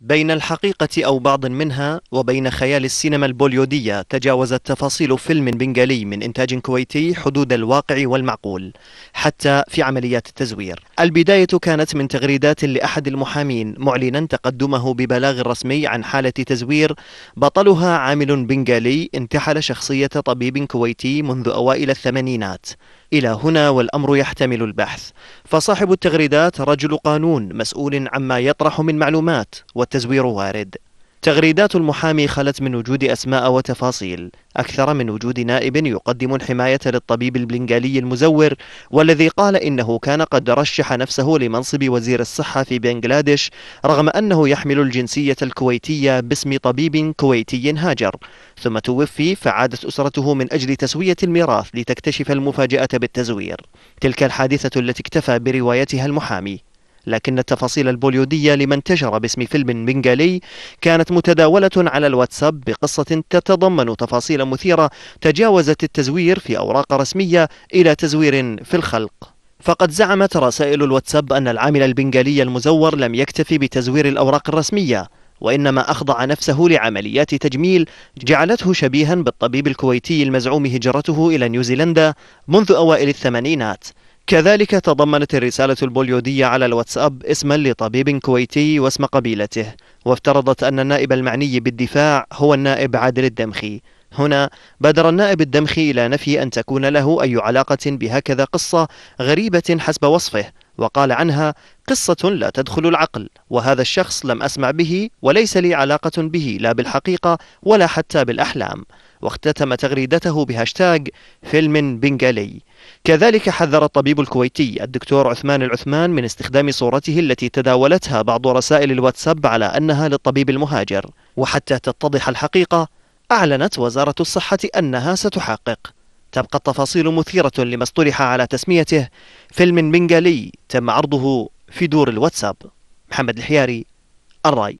بين الحقيقة أو بعض منها وبين خيال السينما البوليودية تجاوزت تفاصيل فيلم بنغالي من إنتاج كويتي حدود الواقع والمعقول حتى في عمليات التزوير البداية كانت من تغريدات لأحد المحامين معلنا تقدمه ببلاغ رسمي عن حالة تزوير بطلها عامل بنغالي انتحل شخصية طبيب كويتي منذ أوائل الثمانينات إلى هنا والأمر يحتمل البحث فصاحب التغريدات رجل قانون مسؤول عما يطرح من معلومات والتزوير وارد تغريدات المحامي خلت من وجود أسماء وتفاصيل أكثر من وجود نائب يقدم الحماية للطبيب البنغالي المزور والذي قال إنه كان قد رشح نفسه لمنصب وزير الصحة في بنغلاديش رغم أنه يحمل الجنسية الكويتية باسم طبيب كويتي هاجر ثم توفي فعادت أسرته من أجل تسوية الميراث لتكتشف المفاجأة بالتزوير تلك الحادثة التي اكتفى بروايتها المحامي لكن التفاصيل البوليودية لما انتشر باسم فيلم بنغالي كانت متداولة على الواتساب بقصة تتضمن تفاصيل مثيرة تجاوزت التزوير في أوراق رسمية إلى تزوير في الخلق فقد زعمت رسائل الواتساب أن العامل البنغالي المزور لم يكتفي بتزوير الأوراق الرسمية وإنما أخضع نفسه لعمليات تجميل جعلته شبيها بالطبيب الكويتي المزعوم هجرته إلى نيوزيلندا منذ أوائل الثمانينات كذلك تضمنت الرسالة البوليودية على الواتساب اسما لطبيب كويتي واسم قبيلته وافترضت أن النائب المعني بالدفاع هو النائب عادل الدمخي هنا بادر النائب الدمخي إلى نفي أن تكون له أي علاقة بهكذا قصة غريبة حسب وصفه وقال عنها قصة لا تدخل العقل وهذا الشخص لم أسمع به وليس لي علاقة به لا بالحقيقة ولا حتى بالأحلام واختتم تغريدته بهاشتاغ فيلم بنغالي كذلك حذر الطبيب الكويتي الدكتور عثمان العثمان من استخدام صورته التي تداولتها بعض رسائل الواتساب على أنها للطبيب المهاجر وحتى تتضح الحقيقة أعلنت وزارة الصحة أنها ستحقق تبقى التفاصيل مثيرة لما اصطلح على تسميته فيلم بنغالي تم عرضه في دور الواتساب محمد الحياري الرأي